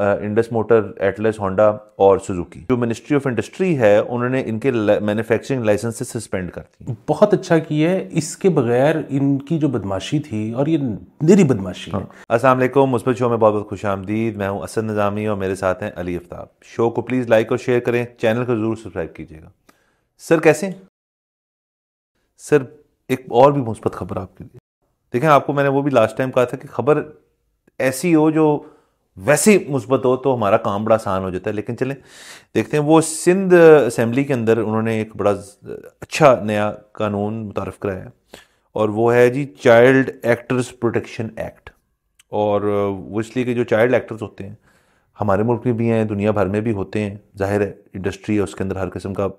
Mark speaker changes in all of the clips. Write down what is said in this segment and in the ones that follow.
Speaker 1: Indus motor Atlas Honda और Suzuki जो ministry of industry है उन्होंने इनके मैन्युफैक्चरिंग लाइसेंस से सस्पेंड कर
Speaker 2: दिए बहुत अच्छा किया है इसके बगैर इनकी जो बदमाशी थी और ये निरी बदमाशी हाँ।
Speaker 1: असलम मुस्बत शो में बहुत बहुत खुश आमदीद मैं हूँ असद निजामी और मेरे साथ हैं अली आफ्ताब शो को प्लीज़ लाइक और शेयर करें चैनल को ज़रूर सब्सक्राइब कीजिएगा सर कैसे सर एक और भी मुस्बत खबर आपके लिए देखें आपको मैंने वो भी लास्ट टाइम कहा था कि खबर ऐसी हो जो वैसे ही मुस्बत हो तो हमारा काम बड़ा आसान हो जाता है लेकिन चलें देखते हैं वो सिंध असम्बली के अंदर उन्होंने एक बड़ा अच्छा नया कानून मुतारफ़ कराया और वो है जी चाइल्ड एक्टर्स प्रोटेक्शन एक्ट और वो इसलिए कि जो चाइल्ड एक्टर्स होते हैं हमारे मुल्क में भी हैं दुनिया भर में भी होते हैं जाहिर है इंडस्ट्री है उसके अंदर हर किस्म का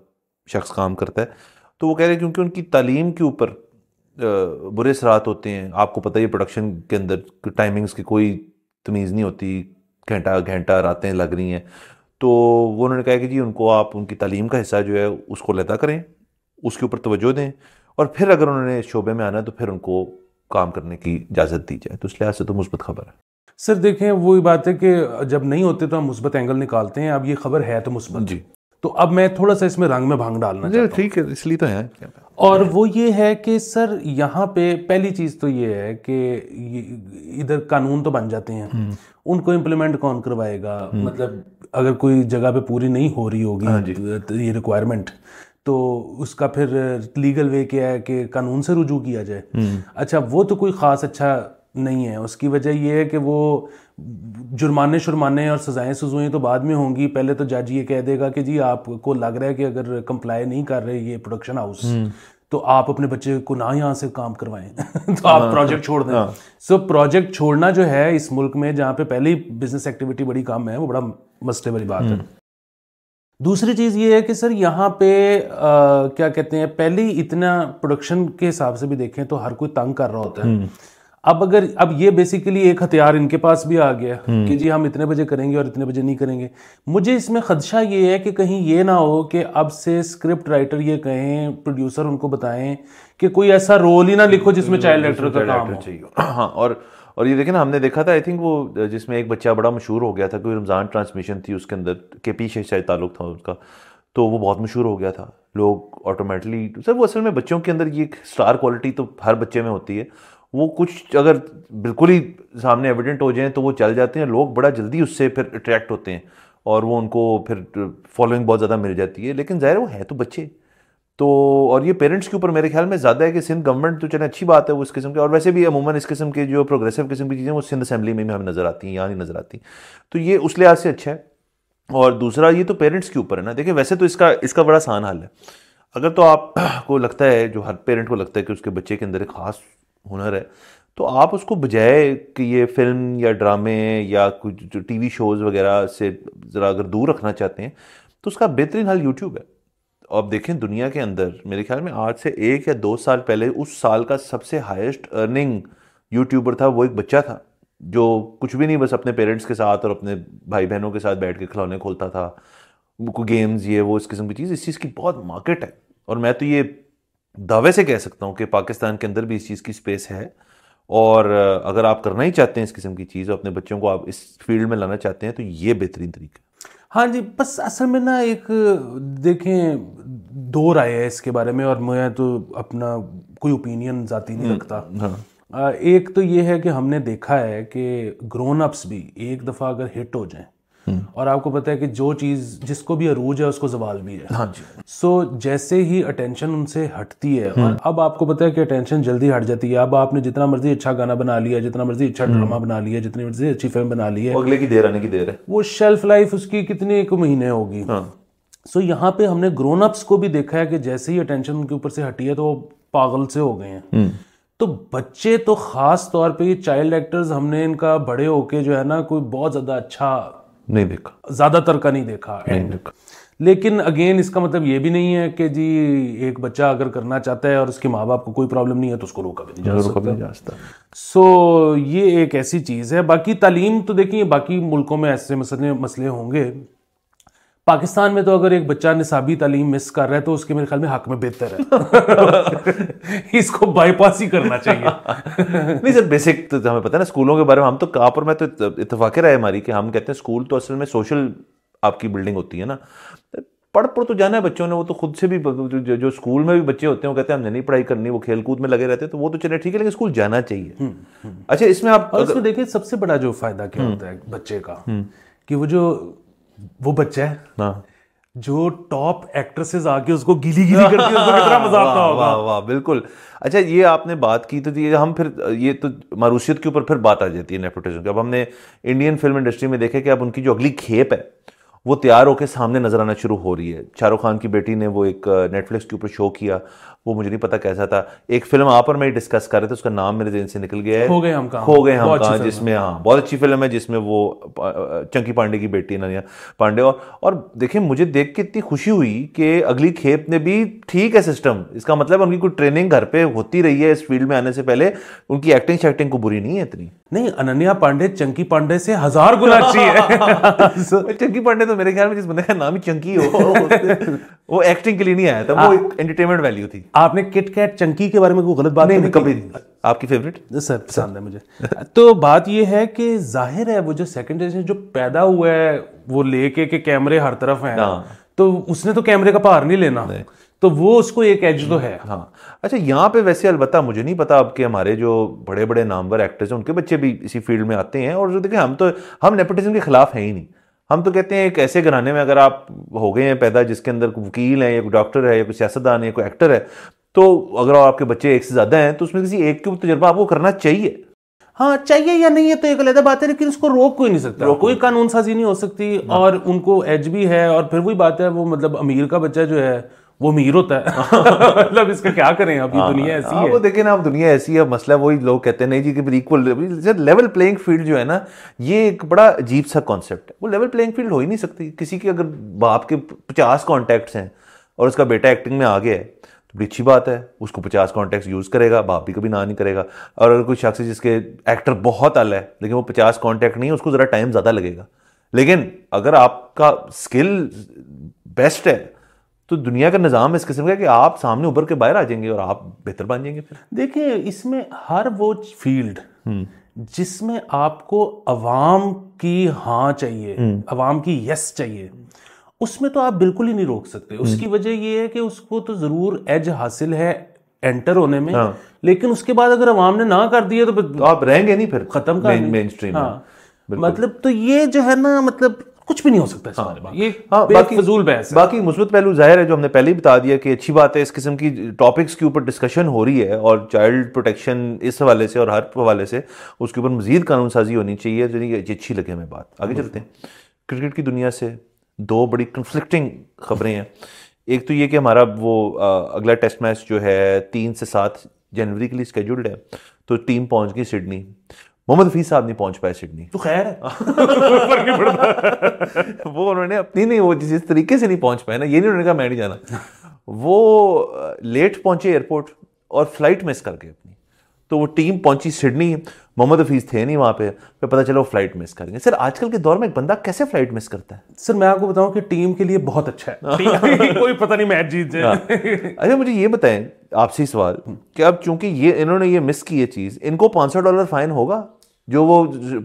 Speaker 1: शख्स काम करता है तो वो कह रहे हैं क्योंकि उनकी तालीम के ऊपर बुरे सरात होते हैं आपको पता ही प्रोडक्शन के अंदर टाइमिंग्स की कोई तमीज़ नहीं होती घंटा घंटा रातें लग रही हैं तो वो उन्होंने कहा कि जी उनको आप उनकी तालीम का हिस्सा जो है उसको लदा करें उसके ऊपर तोज्जो दें और फिर अगर उन्होंने शोबे में आना तो फिर उनको काम करने की इजाज़त दी जाए तो इस लिहाज से तो मुस्बत खबर है
Speaker 2: सर देखें वही बात है कि जब नहीं होते तो हम मुस्बत एंगल निकालते हैं अब ये खबर है तो मुस्बत जी तो अब मैं थोड़ा सा इसमें रंग में भांग डालना चाहता ठीक है इसलिए तो है और वो ये है कि सर यहाँ पे पहली चीज़ तो ये है कि इधर कानून तो बन जाते हैं हम्म। उनको इम्प्लीमेंट कौन करवाएगा हम्म। मतलब अगर कोई जगह पे पूरी नहीं हो रही होगी हाँ तो, तो ये रिक्वायरमेंट तो उसका फिर लीगल वे क्या है कि कानून से रुजू किया जाए हम्म। अच्छा वो तो कोई ख़ास अच्छा नहीं है उसकी वजह यह है कि वो जुर्माने शुरमाने और सज़ाएं सजुएं तो बाद में होंगी पहले तो जज ये कह देगा कि जी आपको लग रहा है कि अगर कंप्लाई नहीं कर रहे ये प्रोडक्शन हाउस हम्म। तो आप अपने बच्चे को ना यहाँ से काम करवाएं
Speaker 1: तो आप प्रोजेक्ट हाँ। छोड़
Speaker 2: दें सो हाँ। प्रोजेक्ट छोड़ना जो है इस मुल्क में जहाँ पे पहली बिजनेस एक्टिविटी बड़ी कम है वो बड़ा मसले वाली बात है हम्म। दूसरी चीज़ ये है कि सर यहाँ पे आ, क्या कहते हैं पहले इतना प्रोडक्शन के हिसाब से भी देखें तो हर कोई तंग कर रहा होता है हम्म। अब अगर अब ये बेसिकली एक हथियार इनके पास भी आ गया हम्म। कि जी हम इतने बजे करेंगे और इतने बजे नहीं करेंगे मुझे इसमें खदशा ये है कि कहीं ये ना हो कि अब से स्क्रिप्ट राइटर ये कहें प्रोड्यूसर उनको बताएं
Speaker 1: कि कोई ऐसा रोल ही ना लिखो जिसमें चाइल्ड एक्टर का काम चाहिए हाँ और और ये देखें ना हमने देखा था आई थिंक वो जिसमें एक बच्चा बड़ा मशहूर हो गया था कोई रमज़ान ट्रांसमिशन थी उसके अंदर के पीछे शायद ताल्लुक था उसका तो वो बहुत मशहूर हो गया था लोग ऑटोमेटिकली सर वो असल में बच्चों के अंदर ये एक स्टार क्वालिटी तो हर बच्चे में होती है वो कुछ अगर बिल्कुल ही सामने एविडेंट हो जाएँ तो वो चल जाते हैं लोग बड़ा जल्दी उससे फिर अट्रैक्ट होते हैं और वो उनको फिर फॉलोइंग बहुत ज़्यादा मिल जाती है लेकिन ज़ाहिर वो है तो बच्चे तो और ये पेरेंट्स के ऊपर मेरे ख्याल में ज़्यादा है कि सिंध गवर्नमेंट तो चलें अच्छी बात है वो इस किस्म के और वैसे भी अमूमन इस किस्म के जो प्रोग्रेसिव किस्म की चीज़ें वो सिंध असेंबली में भी हमें नज़र आती हैं यहाँ नहीं नज़र आती तो ये उस लिहाज से अच्छा है और दूसरा ये तो पेरेंट्स के ऊपर है ना देखिए वैसे तो इसका इसका बड़ा आसान हाल है अगर तो आपको लगता है जो हर पेरेंट को लगता है कि उसके बच्चे के अंदर एक खास हुनर है तो आप उसको बजाय कि ये फिल्म या ड्रामे या कुछ जो वी शोज़ वगैरह से ज़रा अगर दूर रखना चाहते हैं तो उसका बेहतरीन हल यूट्यूब है आप देखें दुनिया के अंदर मेरे ख्याल में आज से एक या दो साल पहले उस साल का सबसे हाईएस्ट अर्निंग यूट्यूबर था वो एक बच्चा था जो कुछ भी नहीं बस अपने पेरेंट्स के साथ और अपने भाई बहनों के साथ बैठ के खिलौने खोलता था गेम्स ये वो इस किस्म की चीज़ इस चीज़ की बहुत मार्केट है और मैं तो ये दावे से कह सकता हूँ कि पाकिस्तान के अंदर भी इस चीज़ की स्पेस है और अगर आप करना ही चाहते हैं इस किस्म की चीज़ अपने बच्चों को आप इस फील्ड में लाना चाहते हैं तो ये बेहतरीन तरीका
Speaker 2: हाँ जी बस असल में ना एक देखें दो राय है इसके बारे में और मैं तो अपना कोई ओपिनियन जाती नहीं हम्म, रखता हाँ। एक तो ये है कि हमने देखा है कि ग्रोन अप्स भी एक दफ़ा अगर हिट हो जाएं और आपको पता है कि जो चीज़ जिसको भी अरूज है उसको जवाल भी है हाँ जी सो so, जैसे ही अटेंशन उनसे हटती है और हम्म। अब आपको पता है कि अटेंशन जल्दी हट जाती है अब आपने जितना मर्जी अच्छा गाना बना लिया जितना मर्जी अच्छा ड्रामा हम्म। बना लिया जितनी मर्जी अच्छी फिल्म बना ली है अगले
Speaker 1: की देर आने की देर है
Speaker 2: वो शेल्फ लाइफ उसकी कितने एक महीने होगी सो हाँ। यहाँ पे हमने ग्रोन अप्स को भी देखा है कि जैसे ही अटेंशन उनके ऊपर से हटी है तो वो पागल से हो गए हैं हम्म। तो बच्चे तो खास तौर पे ये चाइल्ड एक्टर्स हमने इनका बड़े होके जो है ना कोई बहुत ज़्यादा अच्छा नहीं देखा ज़्यादातर का नहीं देखा नहीं देखा लेकिन अगेन इसका मतलब ये भी नहीं है कि जी एक बच्चा अगर करना चाहता है और उसके माँ बाप को कोई प्रॉब्लम नहीं है तो उसको रोका भी नहीं जा रोका भी नहीं जा सकता सो so, ये एक ऐसी चीज़ है बाकी तालीम तो देखिए बाकी मुल्कों में ऐसे मसले मसले होंगे पाकिस्तान में तो अगर एक बच्चा निसाबी तालीम मिस कर रहा है तो उसके मेरे ख्याल में हक में बेहतर है इसको बाईपास ही करना चाहिए
Speaker 1: नहीं सर बेसिक तो हमें पता है ना स्कूलों के बारे में हम तो कहाँ पर मैं तो इतफाक़ रहे हमारी कि हम कहते हैं स्कूल तो असल में सोशल आपकी बिल्डिंग होती है ना पढ़ पढ़ तो जाना है बच्चों ने वो तो खुद से भी जो, जो स्कूल में भी बच्चे होते हैं वो कहते हैं हमने नहीं पढ़ाई करनी वो खेलकूद में लगे रहते हैं तो वो तो चले ठीक है लेकिन स्कूल जाना चाहिए हम्म, हम्म। अच्छा इसमें आप अगर... इसमें देखिए सबसे बड़ा जो फायदा क्या हम्म। होता
Speaker 2: है बच्चे का कि वो जो वो बच्चा है ना हाँ। जो टॉप एक्ट्रेसेस आके उसको गिली गिली करती है कितना मजा आता होगा वाह
Speaker 1: वाह बिल्कुल अच्छा ये आपने बात की तो ये हम फिर ये तो मारूसियत के ऊपर फिर बात आ जाती है नेपोटिज्म की अब हमने इंडियन फिल्म इंडस्ट्री में देखा कि अब उनकी जो अगली खेप है वो तैयार होकर सामने नजर आना शुरू हो रही है शाहरुख खान की बेटी ने वो एक नेटफ्लिक्स uh, के ऊपर शो किया वो मुझे नहीं पता कैसा था एक फिल्म आप और मैं डिस्कस कर रहे थे उसका नाम मेरे दिन से निकल गया है खो गए हम कहा गए हम कहा जिसमें हाँ बहुत अच्छी फिल्म है जिसमें वो चंकी पांडे की बेटी नानिया पांडे और और देखिए मुझे देख के इतनी खुशी हुई कि अगली खेप ने भी ठीक है सिस्टम इसका मतलब उनकी कोई ट्रेनिंग घर पे होती रही है इस फील्ड में आने से पहले उनकी एक्टिंग शैक्टिंग को बुरी नहीं है इतनी नहीं अनन्या पांडे चंकी पांडे से हजार
Speaker 2: गुना अच्छी है
Speaker 1: so, चंकी पांडे तो मेरे ख्याल में जिस बंदे का नाम ही चंकी हो वो एक्टिंग के लिए नहीं आया था आ, वो एंटरटेनमेंट वैल्यू थी आपने किट कैट चंकी के बारे में कोई गलत बात नहीं, तो नहीं कभी नहीं आपकी फेवरेट
Speaker 2: सर पसंद है मुझे तो बात ये है कि जाहिर है वो जो सेकेंड जनरेशन जो पैदा हुआ है वो लेके के कैमरे हर तरफ है हाँ। तो उसने तो कैमरे का पार नहीं लेना
Speaker 1: तो वो उसको एक एज तो है हाँ अच्छा यहाँ पे वैसे अलबत्ता मुझे नहीं पता आपके हमारे जो बड़े बड़े नामवर एक्टर्स हैं उनके बच्चे भी इसी फील्ड में आते हैं और जो देखें हम तो हम नेपोटिज्म के खिलाफ हैं ही नहीं हम तो कहते हैं एक ऐसे घराने में अगर आप हो गए हैं पैदा जिसके अंदर वकील है या कोई डॉक्टर है या कोई सियासतदान है कोई एक्टर है तो अगर आपके बच्चे एक से ज़्यादा हैं तो उसमें किसी एक के तजर्बा आपको करना चाहिए हाँ चाहिए या नहीं है
Speaker 2: तो एक अलहदा बात है लेकिन उसको रोक कोई नहीं
Speaker 1: सकता कोई कानून साजी
Speaker 2: नहीं हो सकती हाँ। और उनको एज भी है और फिर वही बात है वो मतलब अमीर का बच्चा जो है वो अमीर होता है मतलब इसका क्या करें अभी हाँ, दुनिया ऐसी हाँ, है वो
Speaker 1: देखें ना अब दुनिया ऐसी है मसला वही लोग कहते हैं नहीं जी कि इक्वल लेवल प्लेइंग फील्ड जो है ना ये एक बड़ा अजीब सा कॉन्सेप्ट है वो लेवल प्लेइंग फील्ड हो ही नहीं सकती किसी के अगर बाप के पचास कॉन्टैक्ट्स हैं और उसका बेटा एक्टिंग में आ गया है तो बड़ी अच्छी बात है उसको पचास कॉन्टैक्ट यूज़ करेगा बाप भी कभी ना नहीं करेगा और अगर कोई शख्स है जिसके एक्टर बहुत अल है लेकिन वो पचास कॉन्टैक्ट नहीं है उसको ज़रा टाइम ज़्यादा लगेगा लेकिन अगर आपका स्किल बेस्ट है तो दुनिया का निज़ाम इस किस्म का कि आप सामने उभर के बाहर आ जाएंगे और आप बेहतर बन जाएंगे फिर देखिए इसमें हर वो फील्ड हम्म। जिसमें आपको अवाम की हाँ चाहिए हम्म।
Speaker 2: अवाम की यस चाहिए उसमें तो आप बिल्कुल ही नहीं रोक सकते हम्म। उसकी वजह यह है कि उसको तो ज़रूर एज हासिल है एंटर होने में हाँ। लेकिन उसके बाद अगर अवाम ने ना कर
Speaker 1: दिया तो, तो आप रहेंगे नहीं फिर खत्म कर हाँ। मतलब
Speaker 2: तो ये जो है ना मतलब कुछ भी नहीं हो सकता
Speaker 1: हाँ, हाँ, है बाकी मुस्बत पहलू जाहिर है जो हमने पहले ही बता दिया कि अच्छी बात है इस किस्म की टॉपिक्स के ऊपर डिस्कशन हो रही है और चाइल्ड प्रोटेक्शन इस हवाले से और हर हवाले से उसके ऊपर मजीद कानून साजी होनी चाहिए जो नहीं अच्छी लगे हमें बात आगे चलते हैं क्रिकेट की दुनिया से दो बड़ी कन्फ्लिक्टिंग खबरें हैं एक तो ये कि हमारा वो अगला टेस्ट मैच जो है तीन से सात जनवरी के लिए स्केड्यूल्ड है तो टीम पहुंच गई सिडनी मोहम्मद हफीज साहब नहीं पहुंच पाए सिडनी तो खैर है वो उन्होंने अपनी नहीं वो जिस तरीके से नहीं पहुंच पाए ना ये नहीं उन्होंने कहा मैं नहीं जाना वो लेट पहुंचे एयरपोर्ट और फ्लाइट मिस करके अपनी तो वो टीम पहुंची सिडनी मोहम्मद हफीज़ थे नहीं वहाँ पे फिर पता चला वो फ्लाइट मिस करेंगे सर आजकल के दौर में एक बंदा कैसे फ्लाइट मिस करता है सर मैं आपको बताऊं कि टीम के लिए बहुत अच्छा है
Speaker 2: कोई पता नहीं मैच जीत जाए हाँ।
Speaker 1: अच्छा मुझे ये बताएं आपसी सवाल कि अब चूंकि ये इन्होंने ये मिस की ये चीज़ इनको पाँच डॉलर फाइन होगा जो वो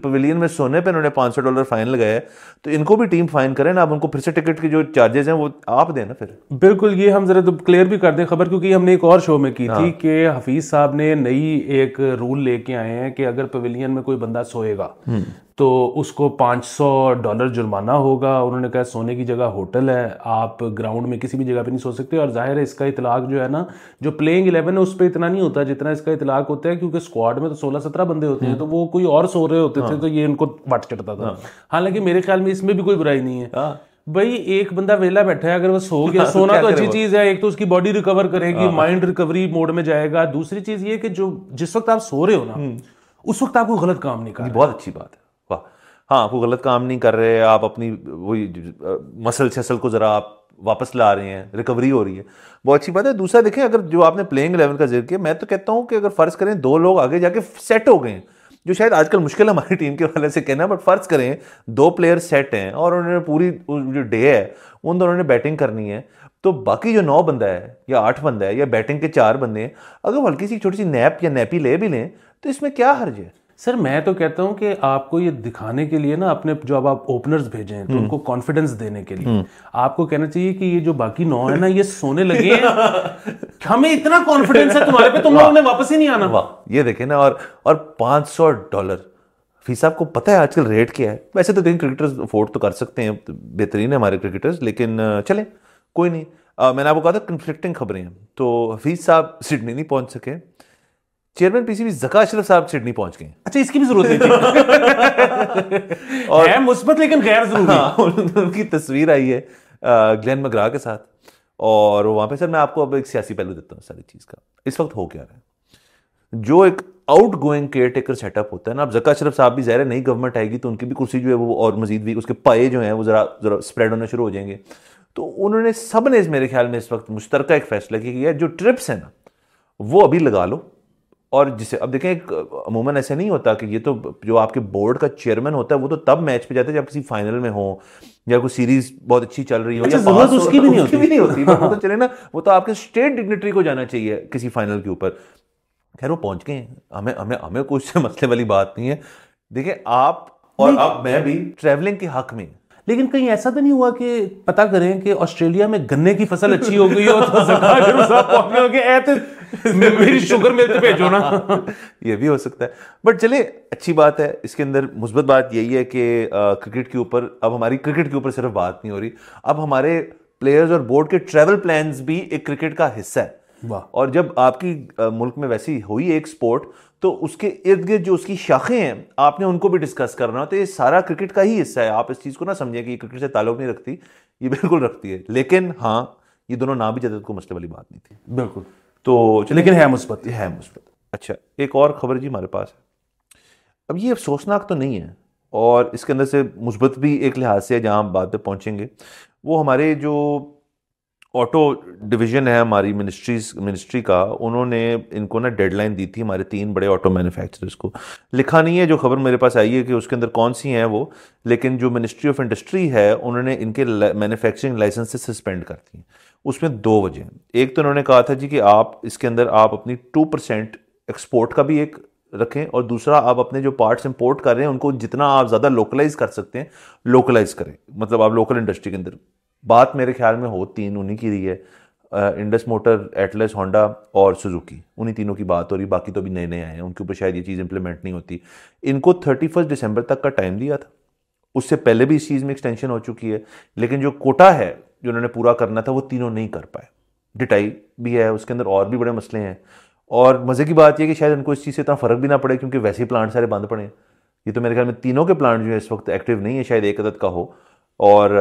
Speaker 1: पवेलियन में सोने पे उन्होंने 500 डॉलर फाइन लगाया तो इनको भी टीम फाइन करें ना आप उनको फिर से टिकट के जो चार्जेस हैं वो आप देना फिर बिल्कुल ये हम जरा
Speaker 2: तो क्लियर भी कर दें खबर क्योंकि हमने एक और शो में की हाँ। थी कि हफीज साहब ने नई एक रूल लेके आए हैं कि अगर पवेलियन में कोई बंदा सोएगा हम्म। तो उसको 500 डॉलर जुर्माना होगा उन्होंने कहा सोने की जगह होटल है आप ग्राउंड में किसी भी जगह पे नहीं सो सकते और जाहिर है इसका इतलाक जो है ना जो प्लेइंग इलेवन है उस पर इतना नहीं होता जितना इसका इतलाक होता है क्योंकि स्क्वाड में तो सोलह सत्रह बंदे होते हैं तो वो कोई और सो रहे होते हाँ। थे तो ये इनको बट चढ़ता था हाँ। हालांकि मेरे ख्याल में इसमें भी कोई बुराई नहीं है हाँ। भाई एक बंदा वेला बैठा है अगर वो सो गया हाँ, तो सोना तो अच्छी चीज है एक तो उसकी बॉडी रिकवर करेगी माइंड रिकवरी मोड में जाएगा दूसरी चीज ये कि जो जिस वक्त आप सो रहे हो ना हम्म। उस वक्त आपको गलत काम नहीं कर बहुत
Speaker 1: अच्छी बात है हाँ आपको गलत काम नहीं कर रहे आप अपनी वही मसल छसल को ज़रा आप वापस ला रहे हैं रिकवरी हो रही है बहुत अच्छी बात है दूसरा देखें अगर जो आपने प्लेइंग इलेवन का जिक्र किया मैं तो कहता हूँ कि अगर फ़र्ज़ करें दो लोग आगे जाके सेट हो गए जो शायद आजकल मुश्किल है हमारी टीम के वाले से कहना बट फ़र्ज़ करें दो प्लेयर सेट हैं और उन्होंने पूरी जो डे है उन दोनों ने बैटिंग करनी है तो बाकी जो नौ बंदा है या आठ बंदा है या बैटिंग के चार बंदे हैं अगर हल्की सी छोटी सी नैप या नैपी ले भी लें तो इसमें क्या हर्ज है सर मैं तो कहता हूं कि आपको ये दिखाने के लिए ना अपने जो अब आप ओपनर्स
Speaker 2: भेजे हैं तो हम्म। उनको कॉन्फिडेंस देने के लिए हम्म। आपको कहना चाहिए कि ये जो बाकी नौ है ना ये सोने लगे हमें इतना कॉन्फिडेंस है तुम्हारे पे तुम लोगों ने
Speaker 1: वापस ही नहीं आना वाह ये देखे ना और और 500 डॉलर फीस आपको पता है आजकल रेट क्या है वैसे तो देखें क्रिकेटर्स अफोर्ड तो कर सकते हैं बेहतरीन है हमारे क्रिकेटर्स लेकिन चले कोई नहीं मैंने आपको कहा था कन्फ्लिक्टिंग खबरें हैं तो हफीज साहब सिडनी नहीं पहुंच सके चेयरमैन पीसीबी जका अशरफ साहब सिडनी पहुंच गए अच्छा इसकी भी जरूरत नहीं और है मुस्बत लेकिन गैर जरूरी हाँ, उनकी तस्वीर आई है ग्लैन मगरा के साथ और वहां पे सर मैं आपको अब एक सियासी पहलू देता हूँ सारी चीज़ का इस वक्त हो क्या रहा है जो एक outgoing caretaker setup होता है ना अब जका शरफ साहब भी ज़ाहिर नई गवर्नमेंट आएगी तो उनकी भी कुर्सी जो है वो और मजीद भी उसके पाए जो हैं वो ज़रा ज़रा स्प्रेड होना शुरू हो जाएंगे तो उन्होंने सब ने मेरे ख्याल में इस वक्त मुश्तरका एक फैसला किया जो ट्रिप्स है ना वो अभी लगा लो और जिसे अब देखें अमूमन ऐसे नहीं होता कि ये तो जो आपके बोर्ड का चेयरमैन होता है वो तो तब मैच पे जाते हैं जब किसी फाइनल में हो या कोई सीरीज बहुत अच्छी चल रही हो अच्छा, या पास उसकी भी तो नहीं होती भी नहीं होती वो तो चले ना वो तो आपके स्टेट डिग्नेटरी को जाना चाहिए किसी फाइनल के ऊपर खैर वो पहुंच गए हमें हमें हमें कुछ मसले वाली बात नहीं है देखिए आप और अब मैं भी ट्रेवलिंग के हक में
Speaker 2: लेकिन कहीं ऐसा तो नहीं हुआ कि पता करें कि ऑस्ट्रेलिया में गन्ने की फसल अच्छी हो गई हो तो
Speaker 1: मेरी शुगर मेरे तो भेजो ना ये भी हो सकता है बट चले अच्छी बात है इसके अंदर मुस्बत बात यही है कि क्रिकेट के ऊपर अब हमारी क्रिकेट के ऊपर सिर्फ बात नहीं हो रही अब हमारे प्लेयर्स और बोर्ड के ट्रैवल प्लान भी एक क्रिकेट का हिस्सा है और जब आपकी मुल्क में वैसी हुई एक स्पोर्ट तो उसके इर्द गिर्द जो उसकी शाखें हैं आपने उनको भी डिस्कस करना तो ये सारा क्रिकेट का ही हिस्सा है आप इस चीज़ को ना समझें कि क्रिकेट से ताल्लुक नहीं रखती ये बिल्कुल रखती है लेकिन हाँ ये दोनों ना भी जदत को मसले वाली बात नहीं थी बिल्कुल तो लेकिन है मुस्बत है मुस्बत अच्छा एक और खबर जी हमारे पास है अब ये अफसोसनाक तो नहीं है और इसके अंदर से मुस्बत भी एक लिहाज से जहाँ बात पर पहुँचेंगे वो हमारे जो ऑटो डिवीज़न है हमारी मिनिस्ट्रीज मिनिस्ट्री का उन्होंने इनको ना डेडलाइन दी थी हमारे तीन बड़े ऑटो मैन्युफैक्चरर्स को लिखा नहीं है जो खबर मेरे पास आई है कि उसके अंदर कौन सी हैं वो लेकिन जो मिनिस्ट्री ऑफ इंडस्ट्री है उन्होंने इनके मैन्युफैक्चरिंग लाइसेंस से सस्पेंड कर दी उसमें दो वजह एक तो उन्होंने कहा था जी कि आप इसके अंदर आप अपनी टू परसेंट एक्सपोर्ट का भी एक रखें और दूसरा आप अपने जो पार्ट्स इंपोर्ट कर रहे हैं उनको जितना आप ज़्यादा लोकलाइज कर सकते हैं लोकलाइज करें मतलब आप लोकल इंडस्ट्री के अंदर बात मेरे ख्याल में हो तीन उन्हीं की रही है इंडस मोटर एटलस होंडा और सुजुकी उन्हीं तीनों की बात हो रही बाकी तो अभी नए नए आए हैं उनके ऊपर शायद ये चीज़ इंप्लीमेंट नहीं होती इनको थर्टी फर्स्ट दिसंबर तक का टाइम दिया था उससे पहले भी इस चीज़ में एक्सटेंशन हो चुकी है लेकिन जो कोटा है जो उन्होंने पूरा करना था वो तीनों नहीं कर पाए डिटाई भी है उसके अंदर और भी बड़े मसले हैं और मज़े की बात यह कि शायद उनको इस चीज़ से इतना फ़र्क भी ना पड़े क्योंकि वैसे ही प्लांट सारे बंद पड़े हैं ये तो मेरे ख्याल में तीनों के प्लांट जो है इस वक्त एक्टिव नहीं है शायद एक अदद का हो और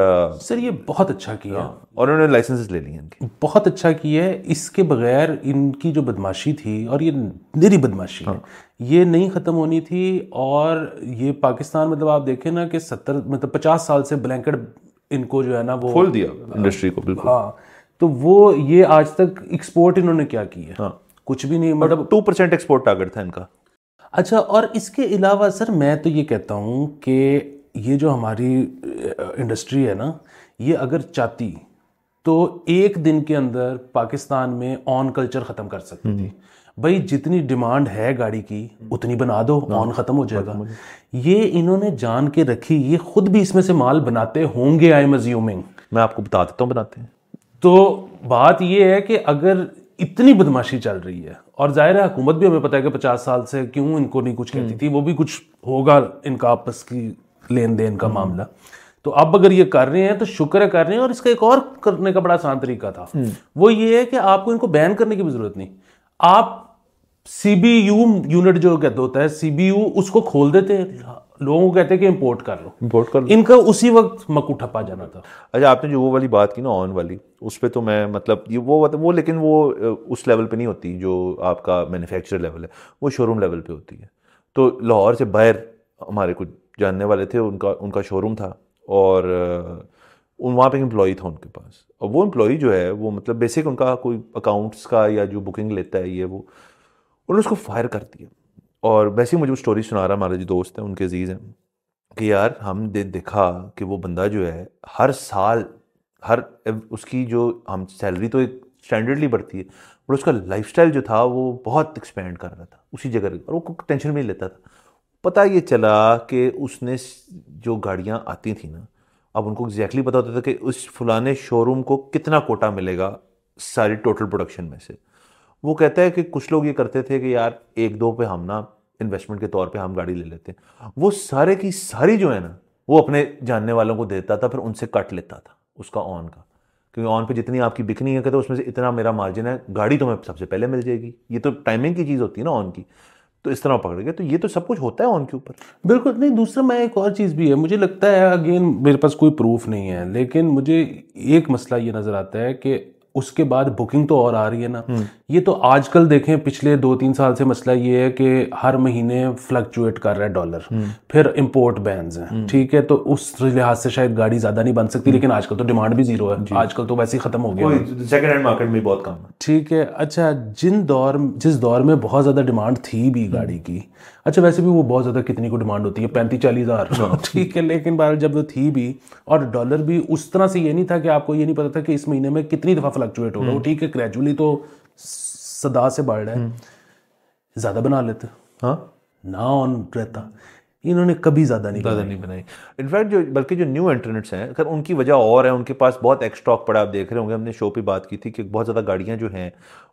Speaker 2: सर ये बहुत अच्छा किया
Speaker 1: हाँ, और उन्होंने लाइसेंसेस ले लिए इनके
Speaker 2: बहुत अच्छा किया है इसके बगैर इनकी जो बदमाशी थी और ये निरी बदमाशी हाँ। है ये नहीं ख़त्म होनी थी और ये पाकिस्तान मतलब आप देखें ना कि सत्तर मतलब पचास साल से ब्लैंकेट इनको जो है ना वो खोल दिया
Speaker 1: इंडस्ट्री को बिल्कुल
Speaker 2: हाँ तो वो ये आज तक एक्सपोर्ट इन्होंने क्या की है हाँ कुछ भी नहीं मतलब टू परसेंट एक्सपोर्ट टारगेट था इनका अच्छा और इसके अलावा सर मैं तो ये कहता हूँ कि ये जो हमारी इंडस्ट्री है ना ये अगर चाहती तो एक दिन के अंदर पाकिस्तान में ऑन कल्चर ख़त्म कर सकती हम्म। थी भाई जितनी डिमांड है गाड़ी की उतनी बना दो ऑन हाँ, ख़त्म हो जाएगा ये इन्होंने जान के रखी ये खुद भी इसमें से माल बनाते होंगे आई एम अज्यूमिंग मैं आपको बता देता हूँ बनाते हैं तो बात ये है कि अगर इतनी बदमाशी चल रही है और जाहिर है हुकूमत भी हमें पता है कि पचास साल से क्यों इनको नहीं कुछ कहती हम्म। थी वो भी कुछ होगा इनका आपस की लेन देन का मामला तो अब अगर ये कर रहे हैं तो शुक्र कर रहे हैं और इसका एक और करने का बड़ा आसान तरीका था हम्म। वो ये है कि आपको इनको बैन करने की भी जरूरत नहीं आप सीबीयू यूनिट जो कहते होता है सीबीयू उसको खोल देते हैं लोगों को कहते हैं कि इंपोर्ट कर लो इंपोर्ट कर लो इनका उसी वक्त मक्कू ठपा जाना था
Speaker 1: अच्छा आपने जो वो वाली बात की ना ऑन वाली उस पर तो मैं मतलब ये वो वो लेकिन वो उस लेवल पे नहीं होती जो आपका मैन्युफैक्चर लेवल है वो शोरूम लेवल पे होती है तो लाहौर से बाहर हमारे कुछ जानने वाले थे उनका उनका शोरूम था और उन वहाँ पे एम्प्लॉई था उनके पास और वो एम्प्लॉई जो है वो मतलब बेसिक उनका कोई अकाउंट्स का या जो बुकिंग लेता है ये वो उन्होंने उसको फायर कर दिया और वैसे ही मुझे वो स्टोरी सुना रहा हमारे जो दोस्त हैं उनके अजीज़ हैं कि यार हम दे देखा कि वो बंदा जो है हर साल हर उसकी जो हम सैलरी तो एक स्टैंडर्डली बढ़ती है पर उसका लाइफ जो था वो बहुत एक्सपेंड कर रहा था उसी जगह और वो टेंशन भी नहीं लेता था पता ये चला कि उसने जो गाड़ियाँ आती थी ना अब उनको एग्जैक्टली पता होता था कि उस फलाने शोरूम को कितना कोटा मिलेगा सारी टोटल प्रोडक्शन में से वो कहता है कि कुछ लोग ये करते थे कि यार एक दो पे हम ना इन्वेस्टमेंट के तौर पे हम गाड़ी ले लेते हैं वो सारे की सारी जो है ना वो अपने जानने वालों को देता था फिर उनसे कट लेता था उसका ऑन का क्योंकि ऑन पे जितनी आपकी बिकनी है कहते उसमें से इतना मेरा मार्जिन है गाड़ी तो मैं सबसे पहले मिल जाएगी ये तो टाइमिंग की चीज़ होती है ना ऑन की तो इस तरह पकड़ गए तो ये तो सब कुछ होता है ऑन के ऊपर बिल्कुल नहीं दूसरा मैं एक और चीज़ भी है मुझे लगता है अगेन मेरे पास
Speaker 2: कोई प्रूफ नहीं है लेकिन मुझे एक मसला ये नज़र आता है कि उसके बाद बुकिंग तो और आ रही है ना हम्म। ये तो आजकल देखें पिछले दो तीन साल से मसला ये है कि हर महीने फ्लक्चुएट कर रहा है डॉलर हम्म। फिर इम्पोर्ट बैन हैं हम्म। ठीक है तो उस लिहाज से शायद गाड़ी ज़्यादा नहीं बन सकती लेकिन आजकल तो डिमांड भी जीरो है आजकल तो वैसे ही ख़त्म हो गया
Speaker 1: सेकेंड हैंड मार्केट
Speaker 2: में बहुत कम ठीक है अच्छा जिन दौर जिस दौर में बहुत ज़्यादा डिमांड थी भी गाड़ी की अच्छा वैसे भी वो बहुत ज़्यादा कितनी को डिमांड होती है पैंतीस चालीस हज़ार हाँ। ठीक है लेकिन बहरहाल जब वो थी भी और डॉलर भी उस तरह से ये नहीं था कि आपको ये नहीं पता था कि इस महीने में कितनी दफ़ा फ्लक्चुएट होगा हम्म। ठीक है ग्रेजुअली तो सदा से बढ़ रहा है हम्म। ज़्यादा बना लेते हाँ ना ऑन रहता इन्होंने कभी ज़्यादा नहीं ज़्यादा नहीं
Speaker 1: बनाई इनफैक्ट जो बल्कि जो न्यू इंटरनेट्स हैं अगर उनकी वजह और है उनके पास बहुत एक्स्ट्रॉक पड़ा आप देख रहे होंगे हमने शो पे बात की थी कि बहुत ज़्यादा गाड़ियाँ जो हैं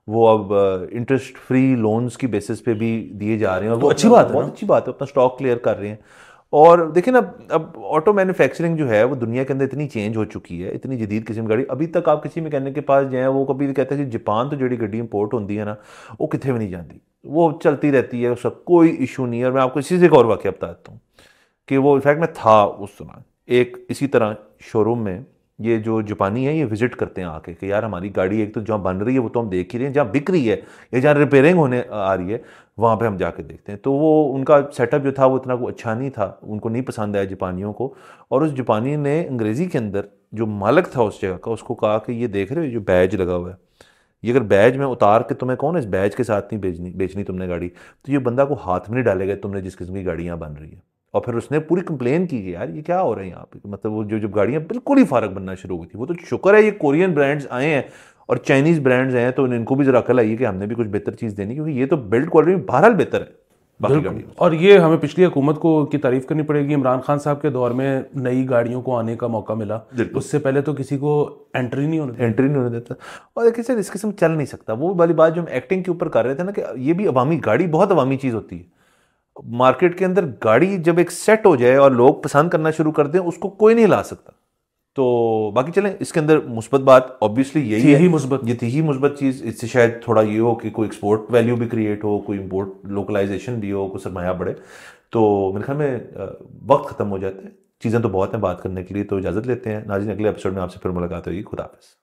Speaker 1: वो अब इंटरेस्ट फ्री लोन्स की बेसिस पे भी दिए जा रहे हैं और तो वो अच्छी बात है बहुत अच्छी बात है अपना स्टॉक क्लियर कर रहे हैं और देखिए ना अब ऑटो मैन्युफैक्चरिंग जो है वो दुनिया के अंदर इतनी चेंज हो चुकी है इतनी जदीद किस्म की गाड़ी अभी तक आप किसी कहने के पास जाएँ वो कभी भी कहते हैं कि जापान तो जोड़ी गड्डी इंपोर्ट होती है ना वो कितने भी नहीं जाती वो चलती रहती है उसका कोई इशू नहीं है और मैं आपको इसी से एक और वाक्य बता देता हूँ कि वो इनफैक्ट मैं था उस समय एक इसी तरह शोरूम में ये जो जापानी है ये विजिट करते हैं आके कि यार हमारी गाड़ी एक तो जहाँ बन रही है वो तो हम देख ही रहे हैं जहाँ बिक रही है या जहाँ रिपेयरिंग होने आ रही है वहाँ पे हम जाके देखते हैं तो वो उनका सेटअप जो था वो इतना अच्छा नहीं था उनको नहीं पसंद आया जापानियों को और उस जापानी ने अंग्रेज़ी के अंदर जो मालक था उस जगह का उसको कहा कि ये देख रहे हो जो बैज लगा हुआ है ये अगर बैज में उतार के तुम्हें कौन है इस बैज के साथ नहीं बेचनी बेचनी तुमने गाड़ी तो ये बंदा को हाथ में नहीं डालेगा तुमने जिस किस्म की गाड़ी बन रही है और फिर उसने पूरी कंप्लेन की कि यार ये क्या हो रहा है यहाँ पे मतलब वो जो जब गाड़ियाँ बिल्कुल ही फारक बनना शुरू हुई थी वो तो शुक्र है ये कोरियन ब्रांड्स आए हैं और चाइनीज़ ब्रांड्स हैं तो इनको भी जरा अकल आई कि हमने भी कुछ बेहतर चीज़ देनी क्योंकि ये तो बिल्ड क्वालिटी बहरहाल बेहतर है
Speaker 2: और ये हमें पिछली हुकूमत को की तारीफ करनी पड़ेगी इमरान खान साहब के दौर में नई गाड़ियों को आने
Speaker 1: का मौका मिला उससे पहले तो किसी को एंट्री नहीं होने एंट्री नहीं होने देता और देखिए सर इस किस्म चल नहीं सकता वो वाली बात जो हम एक्टिंग के ऊपर कर रहे थे ना कि ये भी अवामी गाड़ी बहुत अवामी चीज़ होती है मार्केट के अंदर गाड़ी जब एक सेट हो जाए और लोग पसंद करना शुरू कर दें उसको कोई नहीं ला सकता तो बाकी चलें इसके अंदर मुस्बत बात ऑब्वियसली यही यही मुस्बत ये यही मुस्बत चीज़ इससे शायद थोड़ा ये हो कि कोई एक्सपोर्ट वैल्यू भी क्रिएट हो कोई इम्पोर्ट लोकलाइजेशन भी हो कोई सरमाया बढ़े तो मेरे ख्याल में वक्त ख़त्म हो जाते हैं चीज़ें तो बहुत हैं बात करने के लिए तो इजाज़त लेते हैं नाजिन अगले एपिसोड में आपसे फिर मुलाकात होगी खुदाफिज़